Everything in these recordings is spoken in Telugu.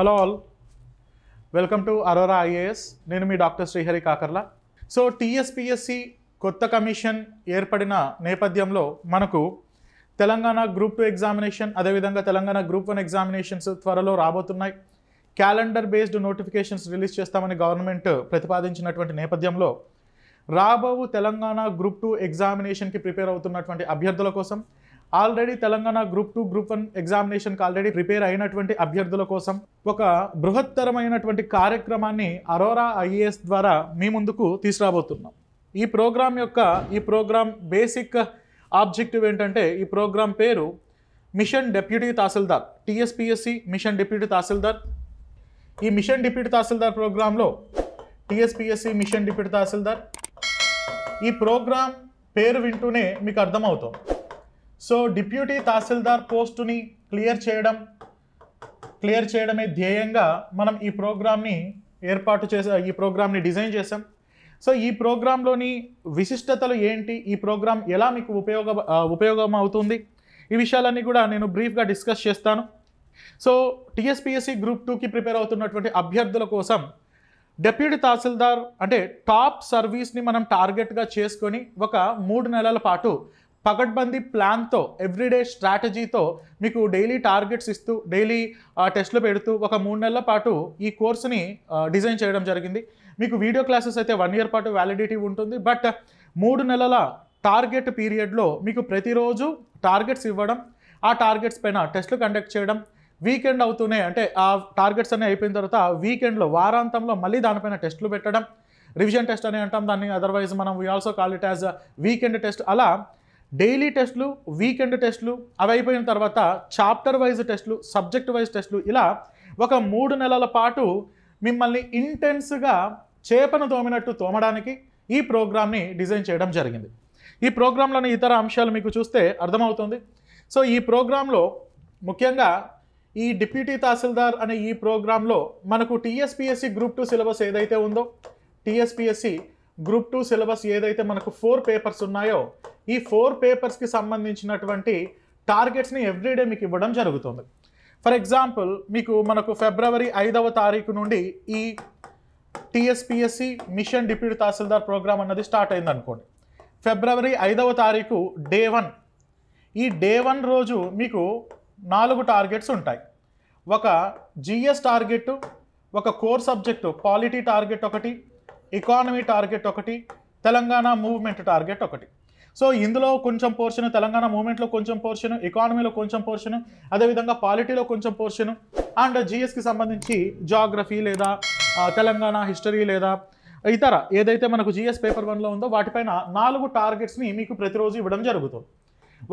Hello all welcome to Aurora IAS నేను మీ doctor Srihari Kakarla so TSPSC కొత్త కమిషన్ ఏర్పడిన నేపథ్యంలో మనకు తెలంగాణ గ్రూప్ టూ ఎగ్జామినేషన్ అదేవిధంగా తెలంగాణ గ్రూప్ వన్ ఎగ్జామినేషన్స్ త్వరలో రాబోతున్నాయి క్యాలెండర్ బేస్డ్ నోటిఫికేషన్స్ రిలీజ్ చేస్తామని గవర్నమెంట్ ప్రతిపాదించినటువంటి నేపథ్యంలో రాబో తెలంగాణ గ్రూప్ టూ ఎగ్జామినేషన్కి ప్రిపేర్ అవుతున్నటువంటి అభ్యర్థుల కోసం already Telangana group two group one ఎగ్జామినేషన్కి ఆల్రెడీ ప్రిపేర్ అయినటువంటి అభ్యర్థుల కోసం ఒక బృహత్తరమైనటువంటి కార్యక్రమాన్ని అరోరా ఐఏఎస్ ద్వారా మీ ముందుకు తీసుకురాబోతున్నాం ఈ ప్రోగ్రాం యొక్క ఈ ప్రోగ్రాం బేసిక్ ఆబ్జెక్టివ్ ఏంటంటే ఈ ప్రోగ్రాం పేరు mission deputy tahsildar TSPSC mission deputy tahsildar ఈ మిషన్ డిప్యూటీ తహసీల్దార్ ప్రోగ్రాంలో టీఎస్పిఎస్సి మిషన్ డిప్యూటీ తహసీల్దార్ ఈ ప్రోగ్రాం పేరు వింటూనే మీకు అర్థమవుతుంది సో డిప్యూటీ తహసీల్దార్ పోస్టుని క్లియర్ చేయడం క్లియర్ చేయడమే ధ్యేయంగా మనం ఈ ప్రోగ్రామ్ని ఏర్పాటు చేసా ఈ ప్రోగ్రామ్ని డిజైన్ చేసాం సో ఈ ప్రోగ్రాంలోని విశిష్టతలు ఏంటి ఈ ప్రోగ్రామ్ ఎలా మీకు ఉపయోగ ఉపయోగం అవుతుంది ఈ విషయాలన్నీ కూడా నేను బ్రీఫ్గా డిస్కస్ చేస్తాను సో టీఎస్పిఎస్సి గ్రూప్ టూకి ప్రిపేర్ అవుతున్నటువంటి అభ్యర్థుల కోసం డెప్యూటీ తహసీల్దార్ అంటే టాప్ సర్వీస్ని మనం టార్గెట్గా చేసుకొని ఒక మూడు నెలల పాటు పగడ్బందీ ప్లాన్తో ఎవ్రీడే స్ట్రాటజీతో మీకు డైలీ టార్గెట్స్ ఇస్తూ డైలీ టెస్ట్లు పెడుతూ ఒక మూడు నెలల పాటు ఈ కోర్సుని డిజైన్ చేయడం జరిగింది మీకు వీడియో క్లాసెస్ అయితే వన్ ఇయర్ పాటు వ్యాలిడిటీ ఉంటుంది బట్ మూడు నెలల టార్గెట్ పీరియడ్లో మీకు ప్రతిరోజు టార్గెట్స్ ఇవ్వడం ఆ టార్గెట్స్ పైన టెస్ట్లు కండక్ట్ చేయడం వీకెండ్ అవుతూనే అంటే ఆ టార్గెట్స్ అన్నీ అయిపోయిన తర్వాత వీకెండ్లో వారాంతంలో మళ్ళీ దానిపైన టెస్టులు పెట్టడం రివిజన్ టెస్ట్ అని అంటాం దాన్ని అదర్వైజ్ మనం we also call it as weekend test అలా డైలీ టెస్టులు వీకెండ్ టెస్టులు అవి అయిపోయిన తర్వాత చాప్టర్ వైజ్ టెస్టులు సబ్జెక్ట్ వైజ్ టెస్టులు ఇలా ఒక మూడు నెలల పాటు మిమ్మల్ని ఇంటెన్స్గా చేపను తోమినట్టు తోమడానికి ఈ ప్రోగ్రామ్ని డిజైన్ చేయడం జరిగింది ఈ ప్రోగ్రాంలోని ఇతర అంశాలు మీకు చూస్తే అర్థమవుతుంది సో ఈ ప్రోగ్రాంలో ముఖ్యంగా ఈ డిప్యూటీ తహసీల్దార్ అనే ఈ ప్రోగ్రాంలో మనకు టీఎస్పిఎస్సి గ్రూప్ టూ సిలబస్ ఏదైతే ఉందో టీఎస్పిఎస్సి గ్రూప్ టూ సిలబస్ ఏదైతే మనకు ఫోర్ పేపర్స్ ఉన్నాయో ఈ ఫోర్ పేపర్స్కి సంబంధించినటువంటి టార్గెట్స్ని ఎవ్రీడే మీకు ఇవ్వడం జరుగుతుంది ఫర్ ఎగ్జాంపుల్ మీకు మనకు ఫిబ్రవరి ఐదవ తారీఖు నుండి ఈ TSPSC mission deputy tahsildar program అన్నది స్టార్ట్ అయింది అనుకోండి ఫిబ్రవరి ఐదవ తారీఖు డే వన్ ఈ డే వన్ రోజు మీకు నాలుగు టార్గెట్స్ ఉంటాయి ఒక జిఎస్ టార్గెట్ ఒక కోర్ సబ్జెక్టు పాలిటీ టార్గెట్ ఒకటి ఎకానమీ టార్గెట్ ఒకటి తెలంగాణ మూవ్మెంట్ టార్గెట్ ఒకటి సో ఇందులో కొంచెం పోర్షన్ తెలంగాణ మూవ్మెంట్లో కొంచెం పోర్షన్ ఎకానమీలో కొంచెం పోర్షన్ అదేవిధంగా పాలిటీలో కొంచెం పోర్షన్ అండ్ జిఎస్కి సంబంధించి జాగ్రఫీ లేదా తెలంగాణ హిస్టరీ లేదా ఇతర ఏదైతే మనకు జిఎస్ పేపర్ వన్లో ఉందో వాటిపైన నాలుగు టార్గెట్స్ని మీకు ప్రతిరోజు ఇవ్వడం జరుగుతుంది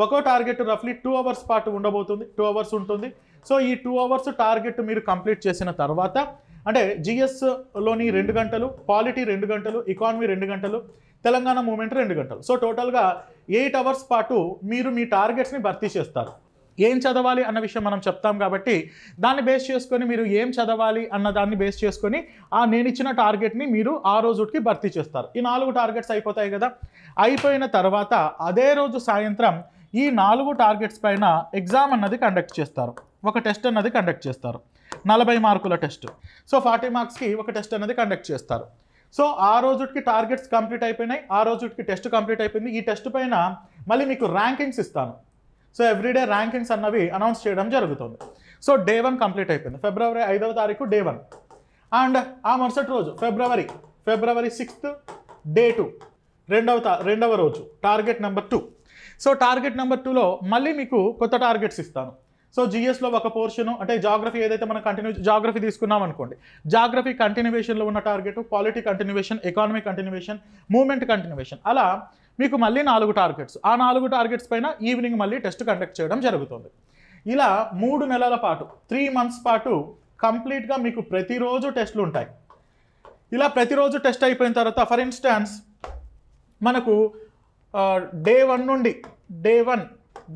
ఒక్కో టార్గెట్ రఫ్లీ టూ అవర్స్ పాటు ఉండబోతుంది టూ అవర్స్ ఉంటుంది సో ఈ టూ అవర్స్ టార్గెట్ మీరు కంప్లీట్ చేసిన తర్వాత అంటే జిఎస్లోని రెండు గంటలు పాలిటీ రెండు గంటలు ఇకానమీ రెండు గంటలు తెలంగాణ మూమెంట్ రెండు గంటలు సో టోటల్గా ఎయిట్ అవర్స్ పాటు మీరు మీ టార్గెట్స్ని భర్తీ చేస్తారు ఏం చదవాలి అన్న విషయం మనం చెప్తాం కాబట్టి దాన్ని బేస్ చేసుకొని మీరు ఏం చదవాలి అన్న దాన్ని బేస్ చేసుకొని ఆ నేను ఇచ్చిన టార్గెట్ని మీరు ఆ రోజుకి భర్తీ చేస్తారు ఈ నాలుగు టార్గెట్స్ అయిపోతాయి కదా అయిపోయిన తర్వాత అదే రోజు సాయంత్రం ఈ నాలుగు టార్గెట్స్ పైన ఎగ్జామ్ అన్నది కండక్ట్ చేస్తారు ఒక టెస్ట్ అన్నది కండక్ట్ చేస్తారు నలభై మార్కుల టెస్ట్ సో ఫార్టీ మార్క్స్కి ఒక టెస్ట్ అనేది కండక్ట్ చేస్తారు సో ఆ రోజుకి టార్గెట్స్ కంప్లీట్ అయిపోయినాయి ఆ రోజుకి టెస్ట్ కంప్లీట్ అయిపోయింది ఈ టెస్ట్ పైన మళ్ళీ మీకు ర్యాంకింగ్స్ ఇస్తాను సో ఎవ్రీడే ర్యాంకింగ్స్ అన్నవి అనౌన్స్ చేయడం జరుగుతుంది సో డే వన్ కంప్లీట్ అయిపోయింది ఫిబ్రవరి ఐదవ తారీఖు డే వన్ అండ్ ఆ మరుసటి రోజు ఫిబ్రవరి ఫిబ్రవరి సిక్స్త్ డే టూ రెండవ రెండవ రోజు target number two so target number టూలో మళ్ళీ మీకు కొత్త టార్గెట్స్ ఇస్తాను సో జిఎస్లో ఒక పోర్షన్ అంటే జాగ్రఫీ ఏదైతే మనం కంటిన్యూ జాగ్రఫీ తీసుకున్నాం అనుకోండి జాగ్రఫీ కంటిన్యూవేషన్లో ఉన్న target polity continuation economy continuation movement continuation అలా మీకు మళ్ళీ నాలుగు టార్గెట్స్ ఆ నాలుగు టార్గెట్స్ పైన ఈవినింగ్ మళ్ళీ టెస్ట్ కండక్ట్ చేయడం జరుగుతుంది ఇలా మూడు నెలల పాటు త్రీ మంత్స్ పాటు కంప్లీట్గా మీకు ప్రతిరోజు టెస్ట్లు ఉంటాయి ఇలా ప్రతిరోజు టెస్ట్ అయిపోయిన తర్వాత ఫర్ ఇన్స్టాన్స్ మనకు డే వన్ నుండి day one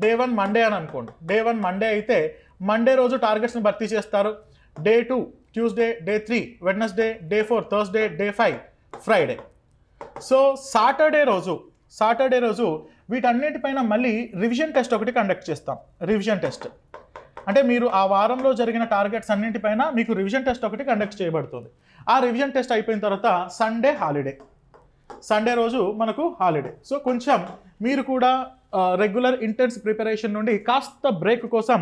day one Monday అని అనుకోండి డే వన్ మండే అయితే మండే రోజు టార్గెట్స్ని భర్తీ చేస్తారు day two Tuesday day three Wednesday day four Thursday day five Friday so Saturday రోజు సాటర్డే రోజు వీటన్నిటిపైన మళ్ళీ రివిజన్ టెస్ట్ ఒకటి కండక్ట్ చేస్తాం రివిజన్ టెస్ట్ అంటే మీరు ఆ వారంలో జరిగిన టార్గెట్స్ అన్నింటిపైన మీకు రివిజన్ టెస్ట్ ఒకటి కండక్ట్ చేయబడుతుంది ఆ రివిజన్ టెస్ట్ అయిపోయిన తర్వాత సండే హాలిడే సండే రోజు మనకు హాలిడే సో కొంచెం మీరు కూడా రెగ్యులర్ ఇంటర్న్స్ ప్రిపరేషన్ నుండి కాస్త బ్రేక్ కోసం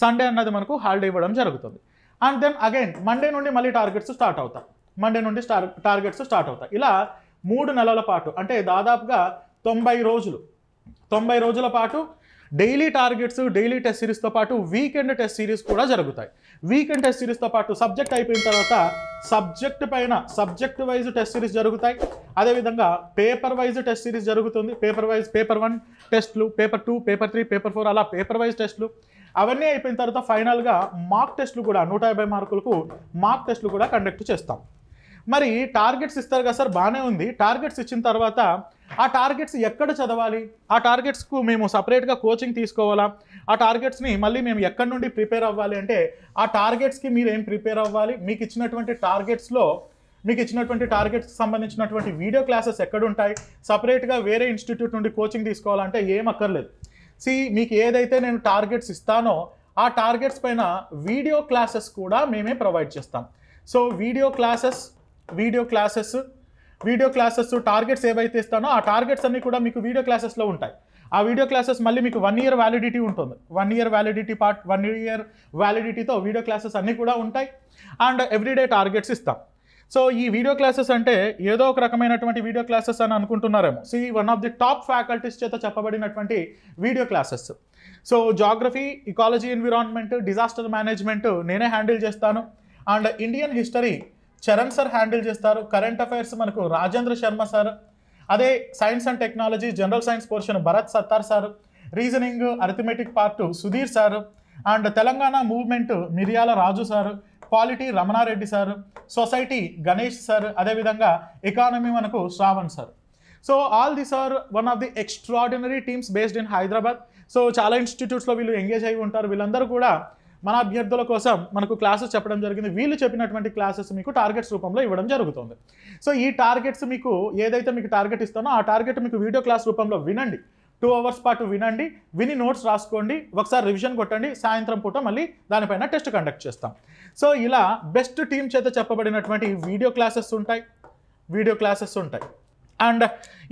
సండే అన్నది మనకు హాలిడే ఇవ్వడం జరుగుతుంది అండ్ దెన్ అగైన్ మండే నుండి మళ్ళీ టార్గెట్స్ స్టార్ట్ అవుతాయి మండే నుండి స్టార్ టార్గెట్స్ స్టార్ట్ అవుతాయి ఇలా మూడు నెలల పాటు అంటే దాదాపుగా తొంభై రోజులు తొంభై రోజుల పాటు డైలీ టార్గెట్స్ డైలీ టెస్ట్ సిరీస్తో పాటు వీకెండ్ టెస్ట్ సిరీస్ కూడా జరుగుతాయి వీకెండ్ టెస్ట్ సిరీస్తో పాటు సబ్జెక్ట్ అయిపోయిన తర్వాత సబ్జెక్ట్ పైన సబ్జెక్ట్ వైజ్ టెస్ట్ సిరీస్ జరుగుతాయి అదేవిధంగా పేపర్ వైజ్ టెస్ట్ సిరీస్ జరుగుతుంది పేపర్ వైజ్ పేపర్ వన్ టెస్ట్లు paper two paper three paper four అలా పేపర్ వైజ్ టెస్ట్లు అవన్నీ అయిపోయిన తర్వాత ఫైనల్గా మార్క్ టెస్ట్లు కూడా నూట యాభై మార్కులకు మార్క్ టెస్ట్లు కూడా కండక్ట్ చేస్తాం మరి టార్గెట్స్ ఇస్తారు కదా సార్ బాగానే ఉంది టార్గెట్స్ ఇచ్చిన తర్వాత ఆ టార్గెట్స్ ఎక్కడ చదవాలి ఆ టార్గెట్స్కు మేము సపరేట్గా కోచింగ్ తీసుకోవాలా ఆ టార్గెట్స్ని మళ్ళీ మేము ఎక్కడి నుండి ప్రిపేర్ అవ్వాలి అంటే ఆ టార్గెట్స్కి మీరు ఏం ప్రిపేర్ అవ్వాలి మీకు ఇచ్చినటువంటి టార్గెట్స్లో మీకు ఇచ్చినటువంటి టార్గెట్స్ సంబంధించినటువంటి వీడియో క్లాసెస్ ఎక్కడుంటాయి సపరేట్గా వేరే ఇన్స్టిట్యూట్ నుండి కోచింగ్ తీసుకోవాలంటే ఏం అక్కర్లేదు సి మీకు ఏదైతే నేను టార్గెట్స్ ఇస్తానో ఆ టార్గెట్స్ పైన వీడియో క్లాసెస్ కూడా మేమే ప్రొవైడ్ చేస్తాం so video classes video classes video classes targets ఏవైతే ఇస్తానో ఆ టార్గెట్స్ అన్నీ కూడా మీకు వీడియో క్లాసెస్లో ఉంటాయి ఆ వీడియో క్లాసెస్ మళ్ళీ మీకు వన్ ఇయర్ వ్యాలిడిటీ ఉంటుంది one year validity part one year వ్యాలిడిటీతో వీడియో క్లాసెస్ అన్నీ కూడా ఉంటాయి అండ్ ఎవ్రీడే టార్గెట్స్ ఇస్తాం సో ఈ వీడియో క్లాసెస్ అంటే ఏదో ఒక రకమైనటువంటి వీడియో క్లాసెస్ అని అనుకుంటున్నారేమో సో ఈ one of the top faculties చేత చెప్పబడినటువంటి video classes so geography ecology environment disaster management నేనే హ్యాండిల్ చేస్తాను and Indian history Charan sir handle చేస్తారు కరెంట్ అఫైర్స్ మనకు రాజేంద్ర శర్మ సార్ అదే science and technology general science portion Bharat Sattar sir reasoning arithmetic part Sudheer sir and Telangana movement Miriyala Raju sir quality Ramana Reddy sir society Ganesh sir అదేవిధంగా ఎకానమీ మనకు Shravan sir so all this are one of the extraordinary teams based in Hyderabad so చాలా ఇన్స్టిట్యూట్స్లో వీళ్ళు ఎంగేజ్ అయి ఉంటారు వీళ్ళందరూ కూడా మన అభ్యర్థుల కోసం మనకు క్లాసెస్ చెప్పడం జరిగింది వీళ్ళు చెప్పినటువంటి క్లాసెస్ మీకు టార్గెట్స్ రూపంలో ఇవ్వడం జరుగుతుంది సో ఈ టార్గెట్స్ మీకు ఏదైతే మీకు టార్గెట్ ఇస్తానో ఆ టార్గెట్ మీకు వీడియో క్లాస్ రూపంలో వినండి టూ అవర్స్ పాటు వినండి విని నోట్స్ రాసుకోండి ఒకసారి రివిజన్ కొట్టండి సాయంత్రం పూట మళ్ళీ దానిపైన టెస్ట్ కండక్ట్ చేస్తాం సో ఇలా బెస్ట్ టీం చేత చెప్పబడినటువంటి వీడియో క్లాసెస్ ఉంటాయి వీడియో క్లాసెస్ ఉంటాయి అండ్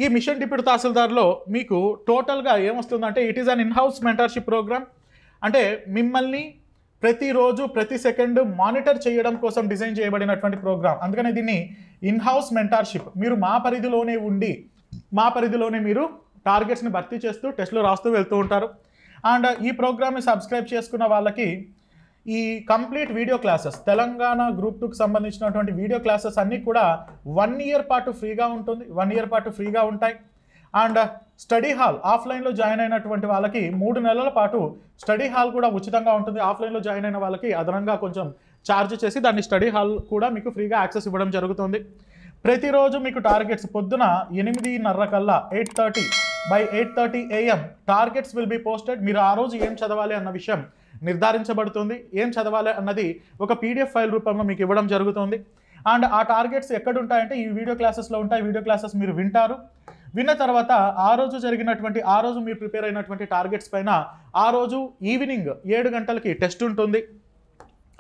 ఈ మిషన్ డిప్యూట్ తహసీల్దార్లో మీకు టోటల్గా ఏమొస్తుందంటే it is an in house mentorship programme అంటే మిమ్మల్ని ప్రతిరోజు ప్రతి సెకండ్ మానిటర్ చేయడం కోసం డిజైన్ చేయబడినటువంటి ప్రోగ్రామ్ అందుకనే దీన్ని ఇన్హౌస్ మెంటార్షిప్ మీరు మా పరిధిలోనే ఉండి మా పరిధిలోనే మీరు టార్గెట్స్ని భర్తీ చేస్తూ టెస్ట్లు రాస్తూ వెళ్తూ ఉంటారు అండ్ ఈ ప్రోగ్రామ్ని సబ్స్క్రైబ్ చేసుకున్న వాళ్ళకి ఈ complete video classes Telangana group టూకి సంబంధించినటువంటి వీడియో క్లాసెస్ అన్నీ కూడా వన్ ఇయర్ పాటు ఫ్రీగా ఉంటుంది వన్ ఇయర్ పాటు ఫ్రీగా ఉంటాయి అండ్ స్టడీ హాల్ ఆఫ్లైన్లో జాయిన్ అయినటువంటి వాళ్ళకి మూడు నెలల పాటు స్టడీ హాల్ కూడా ఉచితంగా ఉంటుంది ఆఫ్లైన్లో జాయిన్ అయిన వాళ్ళకి అదనంగా కొంచెం ఛార్జ్ చేసి దాన్ని స్టడీ హాల్ కూడా మీకు ఫ్రీగా యాక్సెస్ ఇవ్వడం జరుగుతుంది ప్రతిరోజు మీకు టార్గెట్స్ పొద్దున ఎనిమిదిన్నర కల్లా eight thirty by eight thirty AM targets will be posted మీరు ఆ రోజు ఏం చదవాలి అన్న విషయం నిర్ధారించబడుతుంది ఏం చదవాలి అన్నది ఒక పీడిఎఫ్ ఫైల్ రూపంలో మీకు ఇవ్వడం జరుగుతుంది అండ్ ఆ టార్గెట్స్ ఎక్కడ ఉంటాయంటే ఈ వీడియో క్లాసెస్లో ఉంటాయి వీడియో క్లాసెస్ మీరు వింటారు విన్న తర్వాత ఆ రోజు జరిగినటువంటి ఆ రోజు మీరు ప్రిపేర్ అయినటువంటి టార్గెట్స్ పైన ఆ రోజు ఈవినింగ్ ఏడు గంటలకి టెస్ట్ ఉంటుంది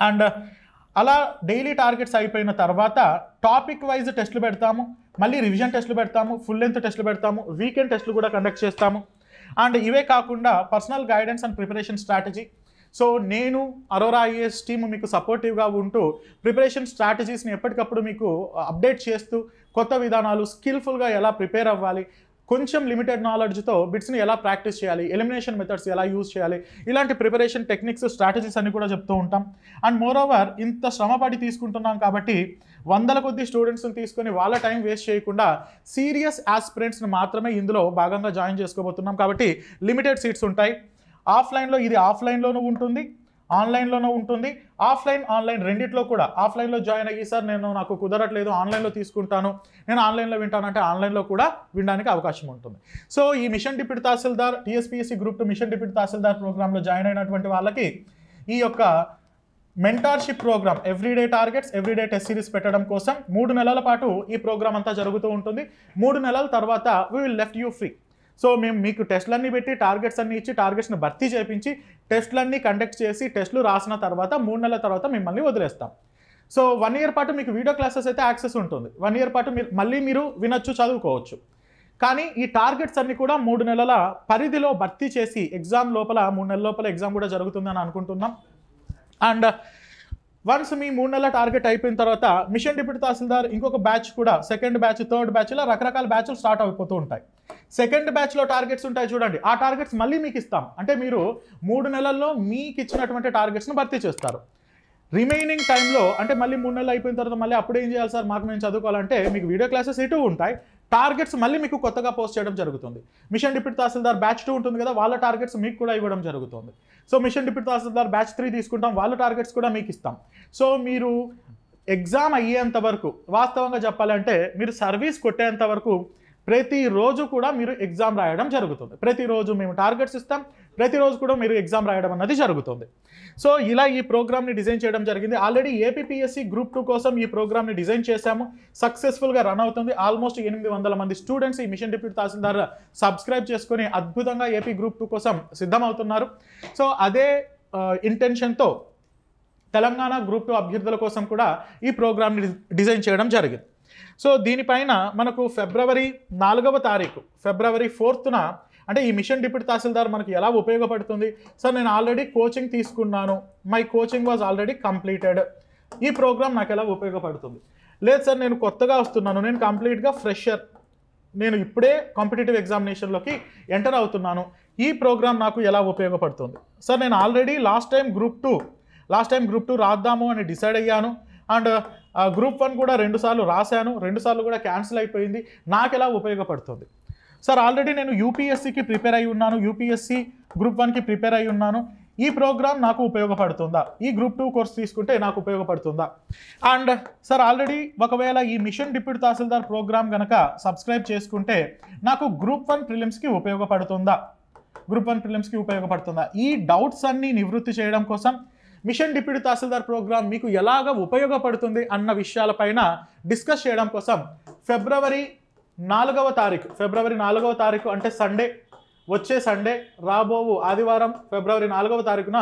అండ్ అలా డైలీ టార్గెట్స్ అయిపోయిన తర్వాత టాపిక్ వైజ్ టెస్టులు పెడతాము మళ్ళీ రివిజన్ టెస్టులు పెడతాము ఫుల్ లెంత్ టెస్టులు పెడతాము వీకెండ్ టెస్టులు కూడా కండక్ట్ చేస్తాము అండ్ ఇవే కాకుండా personal guidance and preparation strategy so నేను అరోరా ఐఏఎస్ టీమ్ మీకు సపోర్టివ్గా ఉంటూ ప్రిపరేషన్ స్ట్రాటజీస్ని ఎప్పటికప్పుడు మీకు అప్డేట్ చేస్తూ కొత్త విధానాలు స్కిల్ఫుల్గా ఎలా ప్రిపేర్ అవ్వాలి కొంచెం లిమిటెడ్ నాలెడ్జ్తో బిట్స్ని ఎలా ప్రాక్టీస్ చేయాలి ఎలిమినేషన్ మెథడ్స్ ఎలా యూజ్ చేయాలి ఇలాంటి ప్రిపరేషన్ టెక్నిక్స్ స్ట్రాటజీస్ అన్ని కూడా చెప్తూ ఉంటాం అండ్ మోర్ ఓవర్ ఇంత శ్రమపడి తీసుకుంటున్నాం కాబట్టి వందల కొద్ది స్టూడెంట్స్ని తీసుకొని వాళ్ళ టైం వేస్ట్ చేయకుండా సీరియస్ ఆస్పిరెంట్స్ని మాత్రమే ఇందులో భాగంగా జాయిన్ చేసుకోబోతున్నాం కాబట్టి లిమిటెడ్ సీట్స్ ఉంటాయి ఆఫ్లైన్లో ఇది ఆఫ్లైన్లోనూ ఉంటుంది ఆన్లైన్లోనూ ఉంటుంది ఆఫ్లైన్ ఆన్లైన్ రెండిట్లో కూడా ఆఫ్లైన్లో జాయిన్ అయ్యి సార్ నేను నాకు కుదరట్లేదు ఆన్లైన్లో తీసుకుంటాను నేను ఆన్లైన్లో వింటానంటే ఆన్లైన్లో కూడా వినడానికి అవకాశం ఉంటుంది సో ఈ mission deputy Tahsildar TSPSC group two mission deputy Tahsildar ప్రోగ్రాంలో జాయిన్ అయినటువంటి వాళ్ళకి ఈ యొక్క mentorship programme everyday targets everyday test series పెట్టడం కోసం మూడు నెలల పాటు ఈ ప్రోగ్రామ్ అంతా జరుగుతూ ఉంటుంది మూడు నెలల తర్వాత we will left you free so మేము మీకు టెస్టులన్నీ పెట్టి టార్గెట్స్ అన్నీ ఇచ్చి టార్గెట్స్ని భర్తీ చేయించి టెస్టులన్నీ కండక్ట్ చేసి టెస్టులు రాసిన తర్వాత మూడు నెలల తర్వాత మిమ్మల్ని వదిలేస్తాం సో వన్ ఇయర్ పాటు మీకు వీడియో క్లాసెస్ అయితే యాక్సెస్ ఉంటుంది వన్ ఇయర్ పాటు మీరు మళ్ళీ మీరు వినొచ్చు చదువుకోవచ్చు కానీ ఈ టార్గెట్స్ అన్నీ కూడా మూడు నెలల పరిధిలో భర్తీ చేసి ఎగ్జామ్ లోపల మూడు నెలల లోపల ఎగ్జామ్ కూడా జరుగుతుందని అనుకుంటున్నాం అండ్ వన్స్ మీ మూడు నెలల టార్గెట్ అయిపోయిన తర్వాత మిషన్ డిప్యూటీ తహసీల్దార్ ఇంకొక బ్యాచ్ కూడా సెకండ్ బ్యాచ్ థర్డ్ బ్యాచ్లో రకరకాల బ్యాచ్లు స్టార్ట్ అయిపోతూ ఉంటాయి సెకండ్ బ్యాచ్లో టార్గెట్స్ ఉంటాయి చూడండి ఆ టార్గెట్స్ మళ్ళీ మీకు ఇస్తాం అంటే మీరు మూడు నెలల్లో మీకు ఇచ్చినటువంటి టార్గెట్స్ను భర్తీ చేస్తారు రిమైనింగ్ టైంలో అంటే మళ్ళీ మూడు నెలలు అయిపోయిన తర్వాత మళ్ళీ అప్పుడు ఏం చేయాలి సార్ మాకు మేము చదువుకోవాలంటే మీకు వీడియో క్లాసెస్ ఇటు ఉంటాయి టార్గెట్స్ మళ్ళీ మీకు కొత్తగా పోస్ట్ చేయడం జరుగుతుంది mission deputy Tahsildar batch two ఉంటుంది కదా వాళ్ళ టార్గెట్స్ మీకు కూడా ఇవ్వడం జరుగుతుంది so mission deputy Tahsildar batch three తీసుకుంటాం వాళ్ళ టార్గెట్స్ కూడా మీకు ఇస్తాం సో మీరు ఎగ్జామ్ అయ్యేంత వరకు వాస్తవంగా చెప్పాలంటే మీరు సర్వీస్ కొట్టేంత వరకు ప్రతిరోజు కూడా మీరు ఎగ్జామ్ రాయడం జరుగుతుంది ప్రతిరోజు మేము టార్గెట్స్ ఇస్తాం ప్రతిరోజు కూడా మీరు ఎగ్జామ్ రాయడం అన్నది జరుగుతుంది సో ఇలా ఈ ప్రోగ్రామ్ని డిజైన్ చేయడం జరిగింది ఆల్రెడీ ఏపీపీఎస్సీ గ్రూప్ టూ కోసం ఈ ప్రోగ్రామ్ని డిజైన్ చేశాము సక్సెస్ఫుల్గా రన్ అవుతుంది ఆల్మోస్ట్ ఎనిమిది వందల మంది స్టూడెంట్స్ ఈ మిషన్ డిప్యూట్ తహసీల్దార్ సబ్స్క్రైబ్ చేసుకుని అద్భుతంగా ఏపీ గ్రూప్ టూ కోసం సిద్ధమవుతున్నారు సో అదే ఇంటెన్షన్తో తెలంగాణ గ్రూప్ టూ అభ్యర్థుల కోసం కూడా ఈ ప్రోగ్రామ్ని డిజైన్ చేయడం జరిగింది సో దీనిపైన మనకు ఫిబ్రవరి నాలుగవ తారీఖు ఫిబ్రవరి ఫోర్త్న అంటే ఈ మిషన్ డిప్యూటీ తహసీల్దార్ మనకి ఎలా ఉపయోగపడుతుంది సార్ నేను ఆల్రెడీ కోచింగ్ తీసుకున్నాను my coaching was already completed ఈ ప్రోగ్రామ్ నాకు ఎలా ఉపయోగపడుతుంది లేదు సార్ నేను కొత్తగా వస్తున్నాను నేను కంప్లీట్గా ఫ్రెషర్ నేను ఇప్పుడే కాంపిటేటివ్ ఎగ్జామినేషన్లోకి ఎంటర్ అవుతున్నాను ఈ ప్రోగ్రామ్ నాకు ఎలా ఉపయోగపడుతుంది సార్ నేను already last time group two last time group two రాద్దాము అని డిసైడ్ అయ్యాను అండ్ గ్రూప్ వన్ కూడా రెండుసార్లు రాశాను రెండుసార్లు కూడా క్యాన్సిల్ అయిపోయింది నాకు ఎలా ఉపయోగపడుతుంది సార్ ఆల్రెడీ నేను యూపీఎస్సికి ప్రిపేర్ అయి ఉన్నాను యూపీఎస్సి గ్రూప్ వన్కి ప్రిపేర్ అయి ఉన్నాను ఈ ప్రోగ్రామ్ నాకు ఉపయోగపడుతుందా ఈ గ్రూప్ టూ కోర్స్ తీసుకుంటే నాకు ఉపయోగపడుతుందా అండ్ సార్ ఆల్రెడీ ఒకవేళ ఈ మిషన్ డిప్యూట్ తహసీల్దార్ ప్రోగ్రామ్ కనుక సబ్స్క్రైబ్ చేసుకుంటే నాకు గ్రూప్ వన్ ప్రిలిమ్స్కి ఉపయోగపడుతుందా గ్రూప్ వన్ ప్రిలిమ్స్కి ఉపయోగపడుతుందా ఈ డౌట్స్ అన్నీ నివృత్తి చేయడం కోసం మిషన్ డిప్యూటీ తహసీల్దార్ ప్రోగ్రాం మీకు ఎలాగ ఉపయోగపడుతుంది అన్న విషయాలపైన డిస్కస్ చేయడం కోసం ఫిబ్రవరి నాలుగవ తారీఖు ఫిబ్రవరి నాలుగవ తారీఖు అంటే సండే వచ్చే సండే రాబోవు ఆదివారం ఫిబ్రవరి నాలుగవ తారీఖున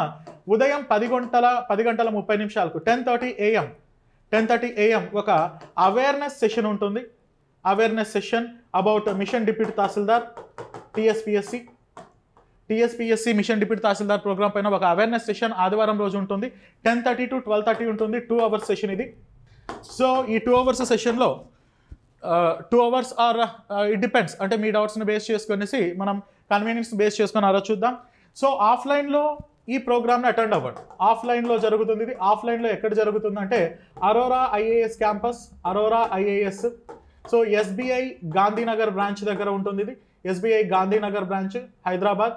ఉదయం పది గంటల పది గంటల ముప్పై నిమిషాలకు ten thirty AM ten thirty AM ఒక అవేర్నెస్ సెషన్ ఉంటుంది awareness session about mission deputy Tahsildar TSPSC TSPSC mission deputy Tahsildar programme పైన ఒక అవేర్నెస్ సెషన్ ఆదివారం రోజు ఉంటుంది ten thirty to twelve thirty ఉంటుంది టూ అవర్స్ సెషన్ ఇది సో ఈ టూ అవర్స్ సెషన్లో two hours or it depends అంటే మీ డౌట్స్ని బేస్ చేసుకునేసి మనం కన్వీనియన్స్ బేస్ చేసుకొని అలా చూద్దాం సో ఆఫ్లైన్లో ఈ ప్రోగ్రామ్ని అటెండ్ అవ్వండి ఆఫ్లైన్లో జరుగుతుంది ఇది ఆఫ్లైన్లో ఎక్కడ జరుగుతుంది అంటే Arora IAS campus Arora IAS so SBI Gandhinagar branch దగ్గర ఉంటుంది ఇది SBI Gandhinagar branch Hyderabad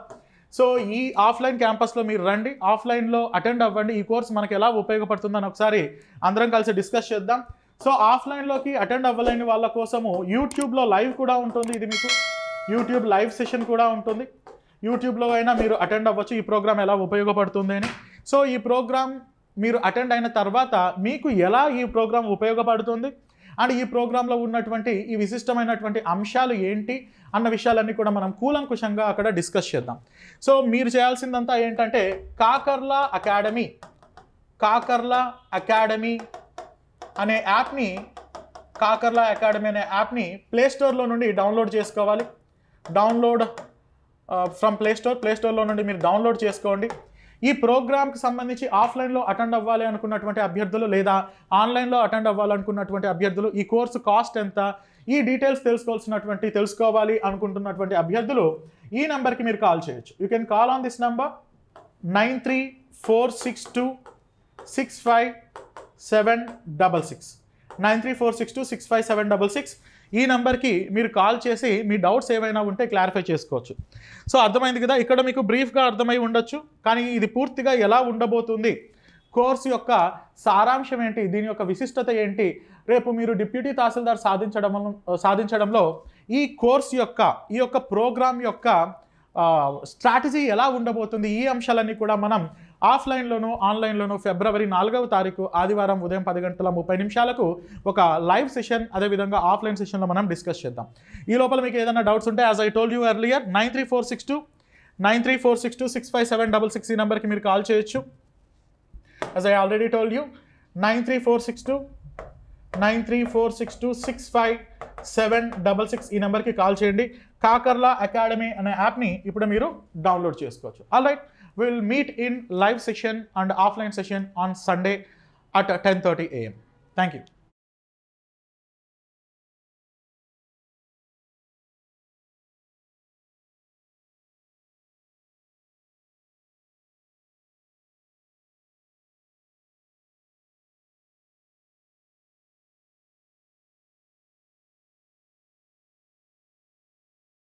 so ఈ ఆఫ్లైన్ క్యాంపస్లో మీరు రండి ఆఫ్లైన్లో అటెండ్ అవ్వండి ఈ కోర్స్ మనకి ఎలా ఉపయోగపడుతుందని ఒకసారి అందరం కలిసి డిస్కస్ చేద్దాం సో ఆఫ్లైన్లోకి అటెండ్ అవ్వలేని వాళ్ళ కోసము యూట్యూబ్లో లైవ్ కూడా ఉంటుంది ఇది మీకు యూట్యూబ్ లైవ్ సెషన్ కూడా ఉంటుంది యూట్యూబ్లో అయినా మీరు అటెండ్ అవ్వచ్చు ఈ ప్రోగ్రామ్ ఎలా ఉపయోగపడుతుంది అని సో ఈ ప్రోగ్రామ్ మీరు అటెండ్ అయిన తర్వాత మీకు ఎలా ఈ ప్రోగ్రామ్ ఉపయోగపడుతుంది అండ్ ఈ ప్రోగ్రాంలో ఉన్నటువంటి ఈ విశిష్టమైనటువంటి అంశాలు ఏంటి అన్న విషయాలన్నీ కూడా మనం కూలంకుశంగా అక్కడ డిస్కస్ చేద్దాం సో మీరు చేయాల్సిందంతా ఏంటంటే కాకర్ల అకాడమీ కాకర్ల అకాడమీ అనే యాప్ని కాకర్ల అకాడమీ అనే యాప్ని ప్లేస్టోర్లో నుండి డౌన్లోడ్ చేసుకోవాలి డౌన్లోడ్ ఫ్రమ్ ప్లేస్టోర్ ప్లేస్టోర్లో నుండి మీరు డౌన్లోడ్ చేసుకోండి ఈ ప్రోగ్రామ్కి సంబంధించి ఆఫ్లైన్లో అటెండ్ అవ్వాలి అనుకున్నటువంటి అభ్యర్థులు లేదా ఆన్లైన్లో అటెండ్ అవ్వాలనుకున్నటువంటి అభ్యర్థులు ఈ కోర్సు కాస్ట్ ఎంత ఈ డీటెయిల్స్ తెలుసుకోవాల్సినటువంటి తెలుసుకోవాలి అనుకుంటున్నటువంటి అభ్యర్థులు ఈ నెంబర్కి మీరు కాల్ చేయొచ్చు you can call on this number nine three four six two six five seven double six nine three four six two six five seven double six ఈ నెంబర్కి మీరు కాల్ చేసి మీ డౌట్స్ ఏవైనా ఉంటే క్లారిఫై చేసుకోవచ్చు సో అర్థమైంది కదా ఇక్కడ మీకు బ్రీఫ్గా అర్థమై ఉండొచ్చు కానీ ఇది పూర్తిగా ఎలా ఉండబోతుంది కోర్సు యొక్క సారాంశం ఏంటి దీని యొక్క విశిష్టత ఏంటి రేపు మీరు డిప్యూటీ తహసీల్దార్ సాధించడం సాధించడంలో ఈ కోర్సు యొక్క ఈ యొక్క ప్రోగ్రామ్ యొక్క స్ట్రాటజీ ఎలా ఉండబోతుంది ఈ అంశాలన్నీ కూడా మనం ఆఫ్లైన్లోనూ ఆన్లైన్లోనూ ఫిబ్రవరి నాలుగవ తారీఖు ఆదివారం ఉదయం పది గంటల ముప్పై నిమిషాలకు ఒక లైవ్ సెషన్ అదేవిధంగా ఆఫ్లైన్ సెషన్లో మనం డిస్కస్ చేద్దాం ఈ లోపల మీకు ఏదైనా డౌట్స్ ఉంటే as I told you earlier nine three four six two nine three four six two six five seven double six ఈ నెంబర్కి మీరు కాల్ చేయొచ్చు as I already told you nine three four six two nine three four six two six five seven double six ఈ నెంబర్కి కాల్ చేయండి కాకర్లా అకాడమీ అనే యాప్ని ఇప్పుడు మీరు డౌన్లోడ్ చేసుకోవచ్చు all right We'll meet in live session and offline session on Sunday at 10.30 a.m. Thank you.